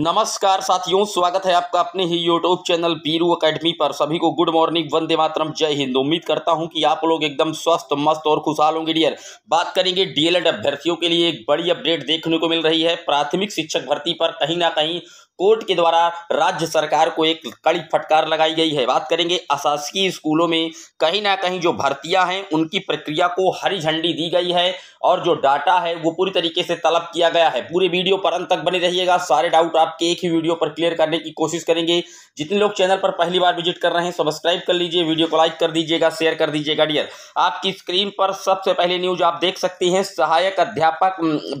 नमस्कार साथियों स्वागत है आपका अपने ही यूट्यूब चैनल बीरू एकेडमी पर सभी को गुड मॉर्निंग वंदे मातरम जय हिंद उम्मीद करता हूं कि आप लोग एकदम स्वस्थ मस्त और खुशहाल होंगे डियर बात करेंगे डीएलएड अभ्यर्थियों के लिए एक बड़ी अपडेट देखने को मिल रही है प्राथमिक शिक्षक भर्ती पर कहीं ना कहीं कोर्ट के द्वारा राज्य सरकार को एक कड़ी फटकार लगाई गई है बात करेंगे अशासकीय स्कूलों में कहीं ना कहीं जो भर्तियां हैं उनकी प्रक्रिया को हरी झंडी दी गई है और जो डाटा है वो पूरी तरीके से तलब किया गया है पूरे वीडियो पर अंत तक बने रहिएगा सारे डाउट आपके एक ही वीडियो पर क्लियर करने की कोशिश करेंगे जितने लोग चैनल पर पहली बार विजिट कर रहे हैं सब्सक्राइब कर लीजिए वीडियो को लाइक कर दीजिएगा शेयर कर दीजिएगा डियर आपकी स्क्रीन पर सबसे पहले न्यूज आप देख सकते हैं सहायक अध्यापक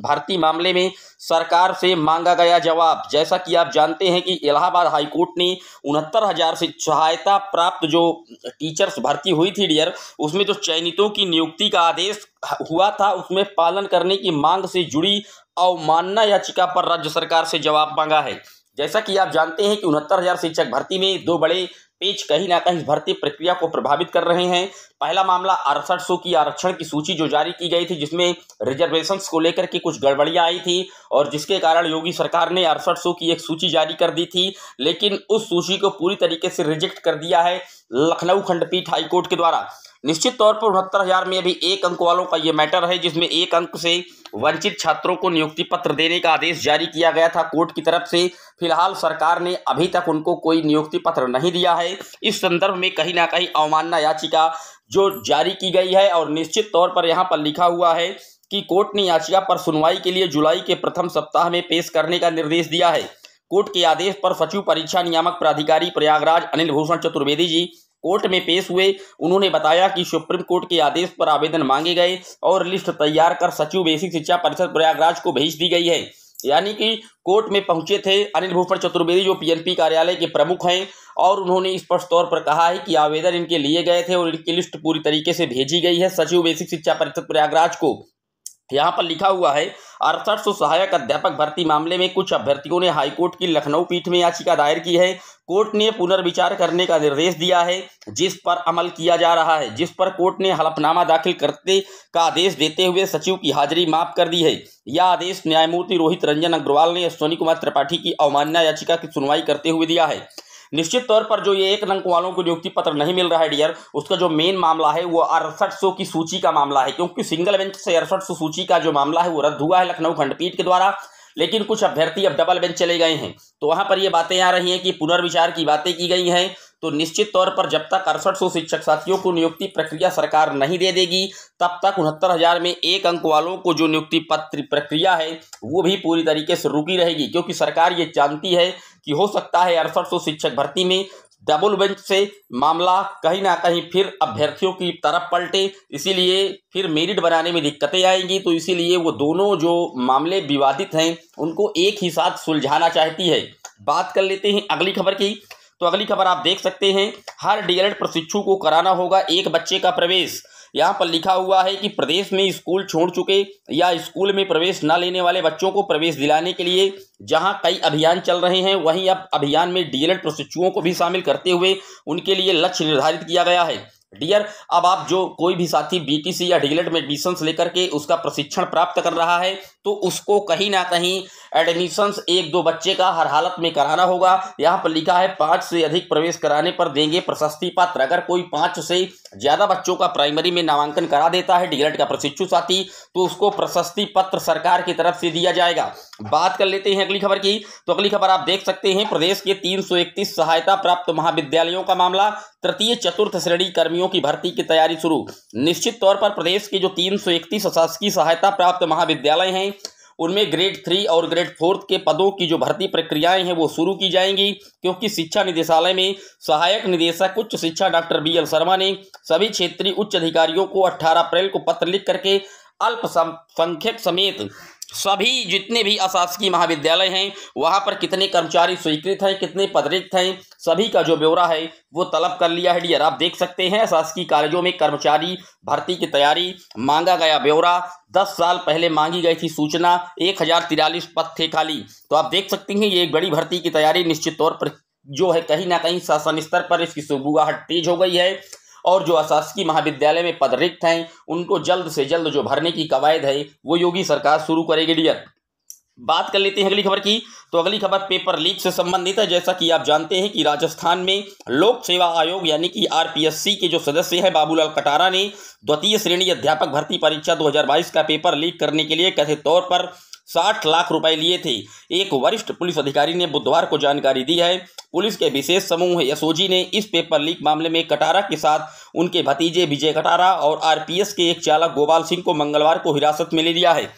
भर्ती मामले में सरकार से मांगा गया जवाब जैसा कि आप जानते हैं कि इलाहाबाद हाईकोर्ट ने उनहत्तर हज़ार से सहायता प्राप्त जो टीचर्स भर्ती हुई थी डियर उसमें जो तो चयनितों की नियुक्ति का आदेश हुआ था उसमें पालन करने की मांग से जुड़ी अवमानना याचिका पर राज्य सरकार से जवाब मांगा है जैसा कि आप जानते हैं कि उनहत्तर हजार शिक्षक भर्ती में दो बड़े पेच कहीं ना कहीं भर्ती प्रक्रिया को प्रभावित कर रहे हैं पहला मामला अड़सठ सौ की आरक्षण की सूची जो जारी की गई थी जिसमें रिजर्वेशन को लेकर के कुछ गड़बड़ियां आई थी और जिसके कारण योगी सरकार ने अड़सठ सौ की एक सूची जारी कर दी थी लेकिन उस सूची को पूरी तरीके से रिजेक्ट कर दिया है लखनऊ खंडपीठ हाईकोर्ट के द्वारा निश्चित तौर पर उनहत्तर हजार में अभी एक अंक वालों का ये मैटर है जिसमें एक अंक से वंचित छात्रों को नियुक्ति पत्र देने का आदेश जारी किया गया था कोर्ट की तरफ से फिलहाल सरकार ने अभी तक उनको कोई नियुक्ति पत्र नहीं दिया है इस संदर्भ में कहीं ना कहीं अवमानना याचिका जो जारी की गई है और निश्चित तौर पर यहाँ पर लिखा हुआ है कि कोर्ट ने याचिका पर सुनवाई के लिए जुलाई के प्रथम सप्ताह में पेश करने का निर्देश दिया है कोर्ट के आदेश पर सचिव परीक्षा नियामक प्राधिकारी प्रयागराज अनिल भूषण चतुर्वेदी जी कोर्ट में पेश हुए उन्होंने बताया कि सुप्रीम कोर्ट के आदेश पर आवेदन मांगे गए और लिस्ट तैयार कर सचिव बेसिक शिक्षा परिषद प्रयागराज को भेज दी गई है यानी कि कोर्ट में पहुंचे थे अनिल भूषण चतुर्वेदी जो पीएनपी कार्यालय के प्रमुख हैं और उन्होंने स्पष्ट तौर पर कहा है कि आवेदन इनके लिए गए थे और इनकी लिस्ट पूरी तरीके से भेजी गई है सचिव बेसिक शिक्षा परिषद प्रयागराज को यहाँ पर लिखा हुआ है अड़सठ सौ सहायक अध्यापक भर्ती मामले में कुछ अभ्यर्थियों ने हाईकोर्ट की लखनऊ पीठ में याचिका दायर की है कोर्ट ने पुनर्विचार करने का निर्देश दिया है जिस पर अमल किया जा रहा है जिस पर कोर्ट ने हलफनामा दाखिल करते का आदेश देते हुए सचिव की हाजिरी माफ कर दी है यह आदेश न्यायमूर्ति रोहित रंजन अग्रवाल ने अश्वनी कुमार त्रिपाठी की अवमानना याचिका की सुनवाई करते हुए दिया है निश्चित तौर पर जो ये एक अंक वालों को नियुक्ति पत्र नहीं मिल रहा है डियर उसका जो मेन मामला है वो अड़सठ सौ की सूची का मामला है क्योंकि सिंगल बेंच से अड़सठ सौ सूची का जो मामला है वो रद्द हुआ है लखनऊ खंडपीठ के द्वारा लेकिन कुछ अभ्यर्थी अब डबल बेंच चले गए हैं तो वहां पर ये बातें आ रही हैं कि पुनर्विचार की बातें की गई हैं तो निश्चित तौर पर जब तक अड़सठ सौ शिक्षक साथियों को नियुक्ति प्रक्रिया सरकार नहीं दे देगी तब तक उनहत्तर हज़ार में एक अंक वालों को जो नियुक्ति पत्र प्रक्रिया है वो भी पूरी तरीके से रुकी रहेगी क्योंकि सरकार ये जानती है कि हो सकता है अड़सठ सौ शिक्षक भर्ती में डबल बेंच से मामला कहीं ना कहीं फिर अभ्यर्थियों की तरफ पलटे इसीलिए फिर मेरिट बनाने में दिक्कतें आएंगी तो इसीलिए वो दोनों जो मामले विवादित हैं उनको एक ही साथ सुलझाना चाहती है बात कर लेते हैं अगली खबर की तो अगली खबर आप देख सकते हैं हर डीएलएड प्रशिक्षु को कराना होगा एक बच्चे का प्रवेश यहाँ पर लिखा हुआ है कि प्रदेश में स्कूल छोड़ चुके या स्कूल में प्रवेश न लेने वाले बच्चों को प्रवेश दिलाने के लिए जहां कई अभियान चल रहे हैं वहीं अब अभियान में डीएलएड प्रशिक्षुओं को भी शामिल करते हुए उनके लिए लक्ष्य निर्धारित किया गया है डियर अब आप जो कोई भी साथी बीटीसी या डीलेट में एडमिशंस लेकर के उसका प्रशिक्षण प्राप्त कर रहा है तो उसको कहीं ना कहीं एडमिशंस एक दो बच्चे का हर हालत में कराना होगा यहाँ पर लिखा है पाँच से अधिक प्रवेश कराने पर देंगे प्रशस्ति पात्र अगर कोई पाँच से ज़्यादा बच्चों का प्राइमरी में नामांकन करा देता है डीएलएड का प्रशिक्षु साथी तो उसको प्रशस्ति पत्र सरकार की तरफ से दिया जाएगा बात कर लेते हैं अगली खबर की तो अगली खबर आप देख सकते हैं प्रदेश के तीन सहायता प्राप्त महाविद्यालयों का मामला तृतीय चतुर्थ श्रेणी कर्मियों कर्मियों की भर्ती की तैयारी शुरू निश्चित तौर पर प्रदेश के जो तीन सौ इकतीस शासकीय सहायता प्राप्त महाविद्यालय हैं उनमें ग्रेड थ्री और ग्रेड फोर्थ के पदों की जो भर्ती प्रक्रियाएं हैं वो शुरू की जाएंगी क्योंकि शिक्षा निदेशालय में सहायक निदेशक उच्च शिक्षा डॉक्टर बी एल शर्मा ने सभी क्षेत्रीय उच्च अधिकारियों को अट्ठारह अप्रैल को पत्र लिख करके अल्पसंख्यक समेत सभी जितने भी अशासकीय महाविद्यालय हैं वहाँ पर कितने कर्मचारी स्वीकृत हैं कितने पदरिक्त हैं सभी का जो ब्यौरा है वो तलब कर लिया है डियर आप देख सकते हैं अशासकीय कॉलेजों में कर्मचारी भर्ती की तैयारी मांगा गया ब्यौरा दस साल पहले मांगी गई थी सूचना एक हज़ार तिरालीस पद थे खाली तो आप देख सकते हैं ये एक बड़ी भर्ती की तैयारी निश्चित तौर पर जो है कहीं ना कहीं शासन स्तर पर इसकी सुबुगाहट तेज हो गई है और जो अशासकीय महाविद्यालय में पद रिक्त हैं उनको जल्द से जल्द जो भरने की कवायद है वो योगी सरकार शुरू करेगी डियर बात कर लेते हैं अगली खबर की तो अगली खबर पेपर लीक से संबंधित है जैसा कि आप जानते हैं कि राजस्थान में लोक सेवा आयोग यानी कि आरपीएससी के जो सदस्य हैं बाबूलाल कटारा ने द्वितीय श्रेणी अध्यापक भर्ती परीक्षा 2022 का पेपर लीक करने के लिए कथित तौर पर साठ लाख रुपए लिए थे एक वरिष्ठ पुलिस अधिकारी ने बुधवार को जानकारी दी है पुलिस के विशेष समूह एसओजी ने इस पेपर लीक मामले में कटारा के साथ उनके भतीजे विजय कटारा और आरपीएस के एक चालक गोपाल सिंह को मंगलवार को हिरासत में ले लिया है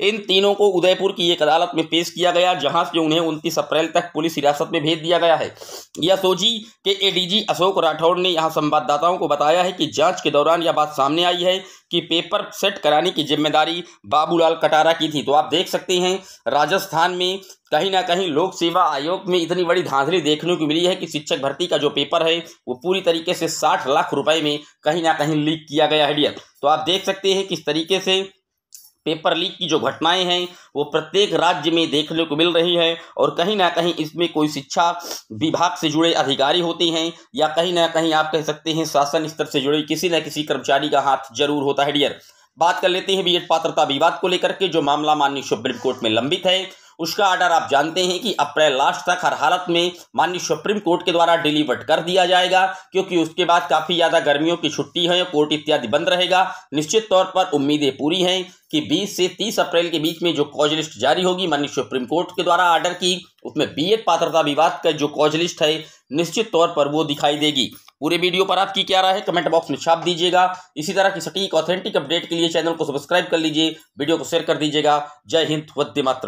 इन तीनों को उदयपुर की एक अदालत में पेश किया गया जहां से उन्हें उनतीस अप्रैल तक पुलिस हिरासत में भेज दिया गया है सोची के एडीजी अशोक राठौड़ ने यहां संवाददाताओं को बताया है कि जांच के दौरान यह बात सामने आई है कि पेपर सेट कराने की जिम्मेदारी बाबूलाल कटारा की थी तो आप देख सकते हैं राजस्थान में कहीं ना कहीं लोक सेवा आयोग में इतनी बड़ी धांधली देखने को मिली है कि शिक्षक भर्ती का जो पेपर है वो पूरी तरीके से साठ लाख रुपए में कहीं ना कहीं लीक किया गया है डियर तो आप देख सकते हैं किस तरीके से पेपर लीक की जो घटनाएं हैं वो प्रत्येक राज्य में देखने को मिल रही है और कहीं ना कहीं इसमें कोई शिक्षा विभाग से जुड़े अधिकारी होते हैं या कहीं ना कहीं आप कह सकते हैं शासन स्तर से जुड़े किसी न किसी कर्मचारी का हाथ जरूर होता है डियर बात कर लेते हैं बी पात्रता विवाद को लेकर के जो मामला माननीय सुप्रीम कोर्ट में लंबित है उसका आर्डर आप जानते हैं कि अप्रैल लास्ट तक हर हालत में माननीय सुप्रीम कोर्ट के द्वारा डिलीवर्ड कर दिया जाएगा क्योंकि उसके बाद काफ़ी ज़्यादा गर्मियों की छुट्टी है कोर्ट इत्यादि बंद रहेगा निश्चित तौर पर उम्मीदें पूरी हैं कि 20 से 30 अप्रैल के बीच में जो कॉज लिस्ट जारी होगी माननीय सुप्रीम कोर्ट के द्वारा आर्डर की उसमें बी पात्रता विवाद का जो कॉज लिस्ट है निश्चित तौर पर वो दिखाई देगी पूरे वीडियो पर आपकी क्या राय है कमेंट बॉक्स में छाप दीजिएगा इसी तरह की सटीक ऑथेंटिक अपडेट के लिए चैनल को सब्सक्राइब कर लीजिए वीडियो को शेयर कर दीजिएगा जय हिंद वद्य मातरम